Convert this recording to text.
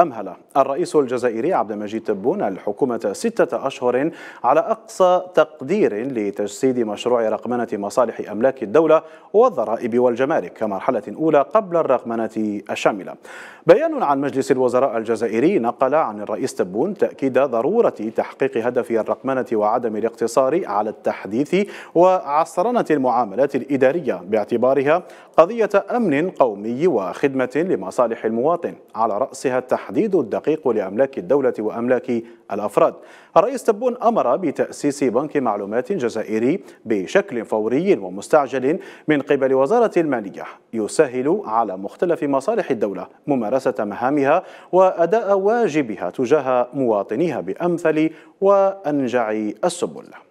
أمهل الرئيس الجزائري عبد المجيد تبون الحكومة ستة أشهر على أقصى تقدير لتجسيد مشروع رقمنة مصالح أملاك الدولة والضرائب والجمارك كمرحلة أولى قبل الرقمنة الشاملة بيان عن مجلس الوزراء الجزائري نقل عن الرئيس تبون تأكيد ضرورة تحقيق هدف الرقمنة وعدم الاقتصار على التحديث وعصرنة المعاملات الإدارية باعتبارها قضية أمن قومي وخدمة لمصالح المواطن على رأسها التحديد الدقيق لأملاك الدولة وأملاك الأفراد الرئيس تبون أمر بتأسيس بنك معلومات جزائري بشكل فوري ومستعجل من قبل وزارة المالية يسهل على مختلف مصالح الدولة ممارسة مهامها وأداء واجبها تجاه مواطنيها بأمثل وأنجع السبل